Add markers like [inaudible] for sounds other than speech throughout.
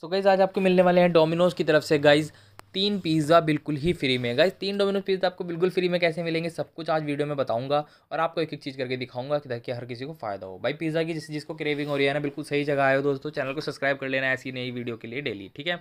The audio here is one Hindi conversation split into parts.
सो गाइज़ आज आपको मिलने वाले हैं डोमिनोज़ की तरफ से गाइज़ तीन पिज़्ज़ा बिल्कुल ही फ्री में गाइज तीन डोमिनोज पिज़्ज़ा आपको बिल्कुल फ्री में कैसे मिलेंगे सब कुछ आज वीडियो में बताऊंगा और आपको एक एक चीज़ करके दिखाऊंगा कि ताकि हर किसी को फायदा हो भाई पिज़्ज़ा की जिससे जिसको क्रेविंग हो रही है ना बिल्कुल सही जगह आए दोस्तों चैनल को सब्सक्राइब कर लेना ऐसी नई वीडियो के लिए डेली ठीक है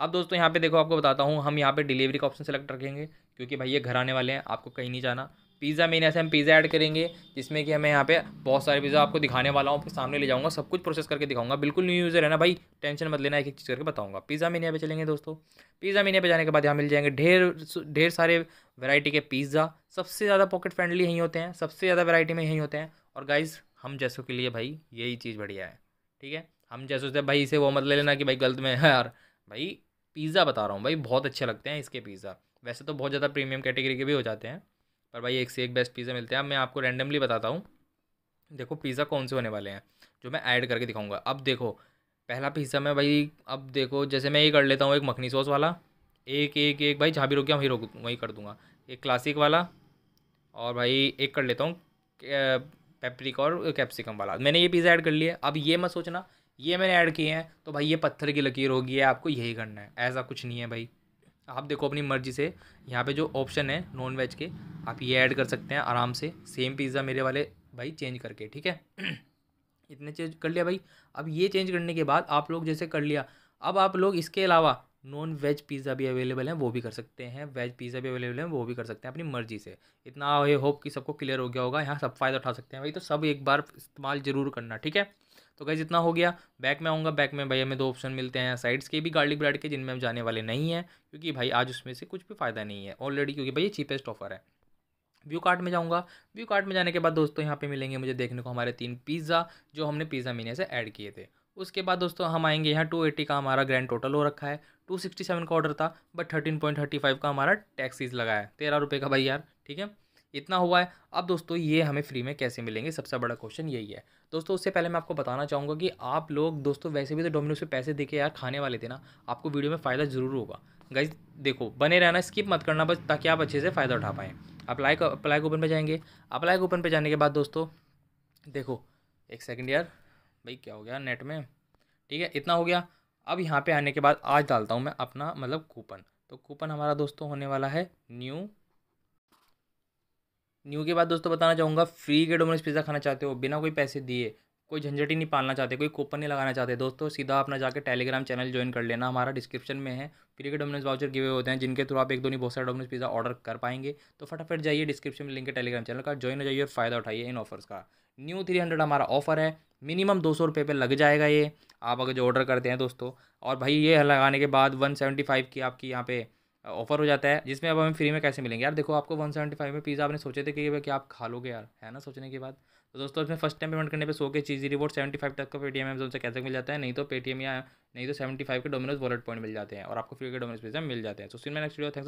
अब दोस्तों यहाँ पे देखो आपको बताता हूँ हम यहाँ पे डिलीवरी का ऑप्शन सेलेक्ट रखेंगे क्योंकि भाई ये घर आने वाले हैं आपको कहीं नहीं जाना पिज़्ज़ा मेन ऐसे हम पिज़्ज़ा ऐड करेंगे जिसमें कि हमें यहाँ पे बहुत सारे पिज़्ज़ा आपको दिखाने वाला हूँ फिर सामने ले जाऊँगा सब कुछ प्रोसेस करके दिखाऊंगा बिल्कुल न्यू यूज़र है ना भाई टेंशन मत लेना एक एक चीज़ करके बताऊँगा पिज़्ज़ा मेन यहाँ पर चलेंगे दोस्तों पिज़्ज़ा मेन यहाँ पर जाने के बाद यहाँ मिल जाएंगे ढेर ढेर सारे वैरायटी के पिज़्ज़ा सबसे ज़्यादा पॉकेट फ्रेंडली यहीं होते हैं सबसे ज़्यादा वैरायटी में यहीं होते हैं और गाइज हम जैसों के लिए भाई यही चीज़ बढ़िया है ठीक है हम जैसों से भाई इसे वो मत ले लेना कि भाई गलत में है यार भाई पिज़्ज़ा बता रहा हूँ भाई बहुत अच्छे लगते हैं इसके पिज़्ज़ा वैसे तो बहुत ज़्यादा प्रीमियम कैटेगरी के भी हो जाते हैं पर भाई एक से एक बेस्ट पिज़्ज़ा मिलते हैं अब मैं आपको रैंडमली बताता हूँ देखो पिज़्ज़ा कौन से होने वाले हैं जो मैं ऐड करके दिखाऊंगा अब देखो पहला पिज़्ज़ा मैं भाई अब देखो जैसे मैं ये कर लेता हूँ एक मखनी सॉस वाला एक एक एक भाई जहाँ भी रोक गया वहीं रोक वहीं कर दूँगा एक क्लासिक वाला और भाई एक कर लेता हूँ पेपरिक और कैप्सिकम वाला मैंने ये पिज़्ज़ा ऐड कर लिया अब ये मत सोचना ये मैंने ऐड किए हैं तो भाई ये पत्थर की लकीर होगी है आपको यही करना है ऐसा कुछ नहीं है भाई आप देखो अपनी मर्ज़ी से यहाँ पे जो ऑप्शन है नॉन वेज के आप ये ऐड कर सकते हैं आराम से सेम पिज़्ज़ा मेरे वाले भाई चेंज करके ठीक है [clears throat] इतने चेंज कर लिया भाई अब ये चेंज करने के बाद आप लोग जैसे कर लिया अब आप लोग इसके अलावा नॉन वेज पिज़्ज़ा भी अवेलेबल है वो भी कर सकते हैं वेज पिज़्ज़ा भी अवेलेबल है वो भी कर सकते हैं अपनी मर्जी से इतना आई होप कि सबको क्लियर हो गया होगा यहाँ सब फ़ायदा उठा सकते हैं भाई तो सब एक बार इस्तेमाल ज़रूर करना ठीक है तो गैस इतना हो गया बैक में आऊँगा बैक में भाई हमें दो ऑप्शन मिलते हैं साइड्स के भी गार्लिक ब्रेड के जिनमें हम जाने वाले नहीं हैं क्योंकि भाई आज उसमें से कुछ भी फ़ायदा नहीं है ऑलरेडी क्योंकि भाई ये चीपेस्ट ऑफर है व्यू कार्ट में जाऊंगा व्यू कार्ट में जाने के बाद दोस्तों यहाँ पे मिलेंगे मुझे देखने को हमारे तीन पिज़्ज़ा जो हमने पिज़्ज़ा मीने से ऐड किए थे उसके बाद दोस्तों हम आएंगे यहाँ टू एट्टी का हमारा ग्रैंड टोटल हो रखा है टू सिक्सटी सेवन का ऑर्डर था but thirteen point thirty five का हमारा टैक्सीज लगा है तेरह रुपये का भाई यार ठीक है इतना हुआ है अब दोस्तों ये हमें फ्री में कैसे मिलेंगे सबसे बड़ा क्वेश्चन यही है दोस्तों उससे पहले मैं आपको बताना चाहूँगा कि आप लोग दोस्तों वैसे भी तो डोमिनोज पे पैसे देके यार खाने वाले थे ना आपको वीडियो में फ़ायदा ज़रूर होगा गाइज देखो बने रहना स्किप मत करना बस ताकि आप अच्छे से फ़ायदा उठा पाएँ अप्लाई अप्लाई कूपन पर जाएंगे अप्लाई कूपन पर जाने के बाद दोस्तों देखो एक सेकेंड यार भाई क्या हो गया नेट में ठीक है इतना हो गया अब यहाँ पे आने के बाद आज डालता हूँ मैं अपना मतलब कूपन तो कूपन हमारा दोस्तों होने वाला है न्यू न्यू के बाद दोस्तों बताना चाहूँगा फ्री के डोमिनोज पिज़्ज़ा खाना चाहते हो बिना कोई पैसे दिए कोई झंझट ही नहीं पालना चाहते कोई कूपन नहीं लगाना चाहते दोस्तों सीधा अपना जाकर टेलीग्राम चैनल ज्वाइन कर लेना हमारा डिस्क्रिप्शन में है फ्री के डोमिनोज वाउचर गिवे होते हैं जिनके थ्रू आप एक दो नहीं बहुत सारे डोमिनोज पिज़्ज़ा ऑर्डर कर पाएंगे तो फटाफट जाइए डिस्क्रिप्शन में लिंक है टेलीग्राम चैनल का ज्वाइन हो जाइए और फायदा उठाइए इन ऑफर्स का न्यू थ्री हंड्रेड हमारा ऑफर है मिनिमम दो सौ रुपये पर लग जाएगा ये आप अगर जो ऑर्डर करते हैं दोस्तों और भाई ये लगाने के बाद वन सेवेंटी फाइव की आपकी यहाँ पे ऑफर हो जाता है जिसमें अब हमें फ्री में कैसे मिलेंगे यार देखो आपको वन सेवेंटी फाइव में पिज़्ज़ा आपने सोचे थे कि क्या आप खा लोगे यार है ना सोचने के बाद तो दोस्तों इसमें फर्स्ट टाइम पेमेंट करने पर सो के चीज़ रिवॉर्ड सेवेंटी फाइव तक का पेटीएम एम से कैसे मिल जाता है नहीं तो पेटीएम या नहीं तो सेवेंटी फाइव के डोमिनोज वॉलेट पॉइंट मिल जाते हैं और आपको फ्री के डोमिनोज पिज़्ज़ा मिल जाते हैं तो सिन मैं नेक्स्ट वीडियो